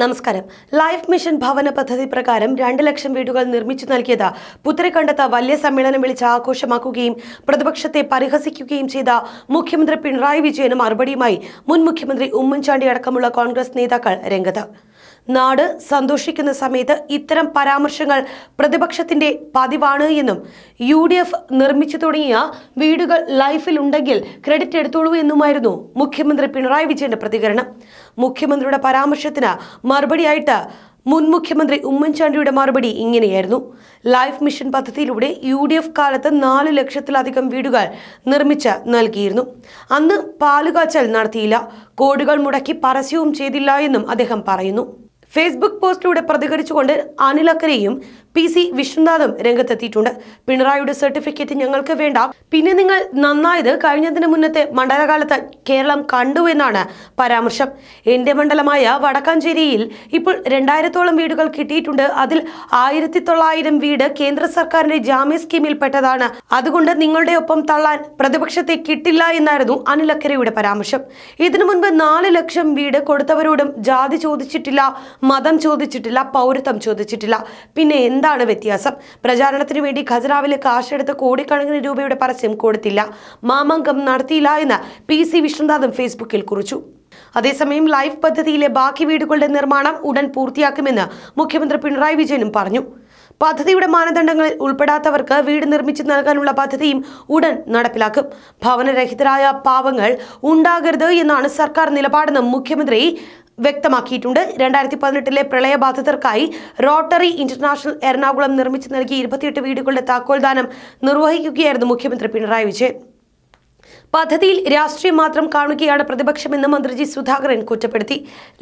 നമസ്കാരം life mission ഭവന പദ്ധതി പ്രകാരം രണ്ട് ലക്ഷം വീടുകൾ നിർമ്മിച്ചു നൽകിയത് പുത്തരിക്കണ്ടത്ത് വലിയ സമ്മേളനം വിളിച്ച് ആഘോഷമാക്കുകയും പ്രതിപക്ഷത്തെ പരിഹസിക്കുകയും ചെയ്ത മുഖ്യമന്ത്രി പിണറായി വിജയന് മറുപടിയുമായി മുൻ മുഖ്യമന്ത്രി ഉമ്മൻചാണ്ടി അടക്കമുള്ള കോൺഗ്രസ് നേതാക്കൾ രംഗത്ത് നാട് സന്തോഷിക്കുന്ന സമയത്ത് ഇത്തരം പരാമർശങ്ങൾ പ്രതിപക്ഷത്തിന്റെ പതിവാണ് എന്നും യു ഡി എഫ് നിർമ്മിച്ചു തുടങ്ങിയ വീടുകൾ ഉണ്ടെങ്കിൽ ക്രെഡിറ്റ് എടുത്തോളൂ എന്നുമായിരുന്നു മുഖ്യമന്ത്രി പിണറായി വിജയന്റെ പ്രതികരണം മുഖ്യമന്ത്രിയുടെ പരാമർശത്തിന് മറുപടിയായിട്ട് മുൻ മുഖ്യമന്ത്രി ഉമ്മൻചാണ്ടിയുടെ മറുപടി ഇങ്ങനെയായിരുന്നു ലൈഫ് മിഷൻ പദ്ധതിയിലൂടെ യു ഡി എഫ് കാലത്ത് നാല് ലക്ഷത്തിലധികം വീടുകൾ നിർമ്മിച്ച് നൽകിയിരുന്നു അന്ന് പാലുകാച്ചൽ നടത്തിയില്ല കോടുകൾ മുടക്കി പരസ്യവും ചെയ്തില്ല എന്നും അദ്ദേഹം പറയുന്നു ഫേസ്ബുക്ക് പോസ്റ്റിലൂടെ പ്രതികരിച്ചുകൊണ്ട് അനിലക്കരയും പി സി വിഷ്ണുനാഥും രംഗത്തെത്തിയിട്ടുണ്ട് പിണറായിയുടെ സർട്ടിഫിക്കറ്റ് ഞങ്ങൾക്ക് വേണ്ട പിന്നെ നിങ്ങൾ നന്നായത് കഴിഞ്ഞതിന് മുന്നത്തെ മണ്ഡലകാലത്ത് കേരളം കണ്ടു എന്നാണ് പരാമർശം എൻ്റെ മണ്ഡലമായ വടക്കാഞ്ചേരിയിൽ ഇപ്പോൾ രണ്ടായിരത്തോളം വീടുകൾ കിട്ടിയിട്ടുണ്ട് അതിൽ ആയിരത്തി തൊള്ളായിരം വീട് കേന്ദ്ര സർക്കാരിന്റെ ജാമ്യ സ്കീമിൽ പെട്ടതാണ് അതുകൊണ്ട് നിങ്ങളുടെ ഒപ്പം തള്ളാൻ പ്രതിപക്ഷത്തെ കിട്ടില്ല എന്നായിരുന്നു അനിലക്കരയുടെ പരാമർശം ഇതിനു മുൻപ് നാല് ലക്ഷം വീട് കൊടുത്തവരോടും ജാതി ചോദിച്ചിട്ടില്ല മതം ചോദിച്ചിട്ടില്ല പൗരത്വം ചോദിച്ചിട്ടില്ല പിന്നെ എന്താണ് വ്യത്യാസം പ്രചാരണത്തിന് വേണ്ടി ഖജനാവിലെ കാശെടുത്ത് കോടിക്കണക്കിന് രൂപയുടെ പരസ്യം കൊടുത്തില്ല മാമങ്കം നടത്തിയില്ല എന്ന് പി സി വിഷ്ണുനാഥും ഫേസ്ബുക്കിൽ കുറിച്ചു അതേസമയം ലൈഫ് പദ്ധതിയിലെ ബാക്കി വീടുകളുടെ നിർമ്മാണം ഉടൻ പൂർത്തിയാക്കുമെന്ന് മുഖ്യമന്ത്രി പിണറായി വിജയനും പറഞ്ഞു പദ്ധതിയുടെ മാനദണ്ഡങ്ങളിൽ ഉൾപ്പെടാത്തവർക്ക് വീട് നിർമ്മിച്ചു നൽകാനുള്ള പദ്ധതിയും ഉടൻ നടപ്പിലാക്കും ഭവനരഹിതരായ പാവങ്ങൾ ഉണ്ടാകരുത് എന്നാണ് സർക്കാർ നിലപാടെന്നും മുഖ്യമന്ത്രി വ്യക്തമാക്കിയിട്ടുണ്ട് രണ്ടായിരത്തി പതിനെട്ടിലെ പ്രളയബാധിതർക്കായി റോട്ടറി ഇന്റർനാഷണൽ എറണാകുളം നിർമ്മിച്ചു നൽകിയ ഇരുപത്തിയെട്ട് വീടുകളുടെ താക്കോൽദാനം നിർവഹിക്കുകയായിരുന്നു മുഖ്യമന്ത്രി പിണറായി വിജയൻ പദ്ധതിയിൽ രാഷ്ട്രീയം മാത്രം കാണുകയാണ് പ്രതിപക്ഷമെന്ന് മന്ത്രി ജി സുധാകരൻ കുറ്റപ്പെടുത്തി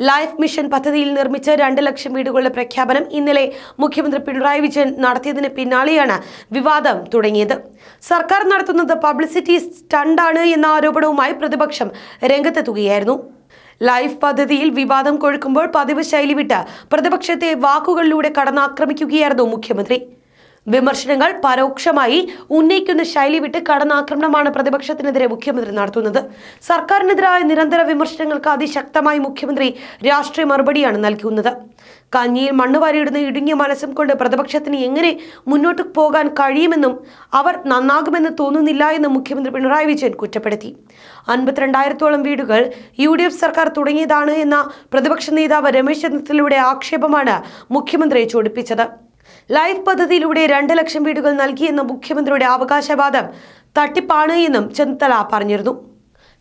ലൈഫ് മിഷൻ പദ്ധതിയിൽ നിർമ്മിച്ച രണ്ട് ലക്ഷം വീടുകളുടെ പ്രഖ്യാപനം ഇന്നലെ മുഖ്യമന്ത്രി പിണറായി വിജയൻ നടത്തിയതിന് പിന്നാലെയാണ് വിവാദം തുടങ്ങിയത് സർക്കാർ നടത്തുന്നത് പബ്ലിസിറ്റി സ്റ്റണ്ടാണ് എന്ന ആരോപണവുമായി പ്രതിപക്ഷം രംഗത്തെത്തുകയായിരുന്നു ലൈഫ് പദ്ധതിയിൽ വിവാദം കൊഴുക്കുമ്പോൾ പതിവ് ശൈലി വിട്ട് പ്രതിപക്ഷത്തെ വാക്കുകളിലൂടെ കടന്നാക്രമിക്കുകയായിരുന്നു മുഖ്യമന്ത്രി വിമർശനങ്ങൾ പരോക്ഷമായി ഉന്നയിക്കുന്ന ശൈലി വിട്ട് കടന്നാക്രമണമാണ് പ്രതിപക്ഷത്തിനെതിരെ മുഖ്യമന്ത്രി നടത്തുന്നത് സർക്കാരിനെതിരായ നിരന്തര വിമർശനങ്ങൾക്ക് അതിശക്തമായി മുഖ്യമന്ത്രി രാഷ്ട്രീയ മറുപടിയാണ് നൽകുന്നത് കഞ്ഞിയിൽ മണ്ണ് വാരിയിടുന്ന ഇടുങ്ങിയ മനസ്സും കൊണ്ട് പ്രതിപക്ഷത്തിന് എങ്ങനെ മുന്നോട്ട് പോകാൻ കഴിയുമെന്നും അവർ നന്നാകുമെന്ന് തോന്നുന്നില്ല എന്ന് മുഖ്യമന്ത്രി പിണറായി വിജയൻ കുറ്റപ്പെടുത്തി അൻപത്തിരണ്ടായിരത്തോളം വീടുകൾ യു ഡി എഫ് സർക്കാർ തുടങ്ങിയതാണ് എന്ന പ്രതിപക്ഷ നേതാവ് രമേശ് ചെന്നിത്തലയുടെ ആക്ഷേപമാണ് മുഖ്യമന്ത്രിയെ ചോടിപ്പിച്ചത് ലൈഫ് പദ്ധതിയിലൂടെ രണ്ട് ലക്ഷം വീടുകൾ നൽകിയെന്ന മുഖ്യമന്ത്രിയുടെ അവകാശവാദം തട്ടിപ്പാണ് എന്നും ചെന്നിത്തല പറഞ്ഞിരുന്നു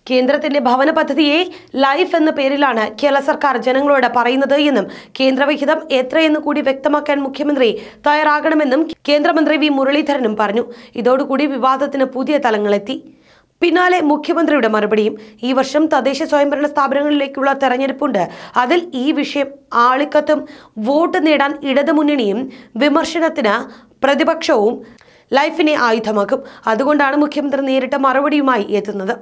കേന്ദ്രത്തിന്റെ ഭവന പദ്ധതിയെ ലൈഫ് എന്ന പേരിലാണ് കേരള സർക്കാർ ജനങ്ങളോട് പറയുന്നത് എന്നും കേന്ദ്രവിഹിതം എത്രയെന്ന് കൂടി വ്യക്തമാക്കാൻ മുഖ്യമന്ത്രി തയ്യാറാകണമെന്നും കേന്ദ്രമന്ത്രി വി മുരളീധരനും പറഞ്ഞു ഇതോടുകൂടി വിവാദത്തിന് പുതിയ തലങ്ങളെത്തി പിന്നാലെ മുഖ്യമന്ത്രിയുടെ മറുപടിയും ഈ വർഷം തദ്ദേശ സ്വയംഭരണ സ്ഥാപനങ്ങളിലേക്കുള്ള തെരഞ്ഞെടുപ്പുണ്ട് അതിൽ ഈ വിഷയം ആളിക്കത്തും വോട്ട് നേടാൻ ഇടതുമുന്നണിയും വിമർശനത്തിന് പ്രതിപക്ഷവും ലൈഫിനെ ആയുധമാക്കും അതുകൊണ്ടാണ് മുഖ്യമന്ത്രി നേരിട്ട മറുപടിയുമായി എത്തുന്നത്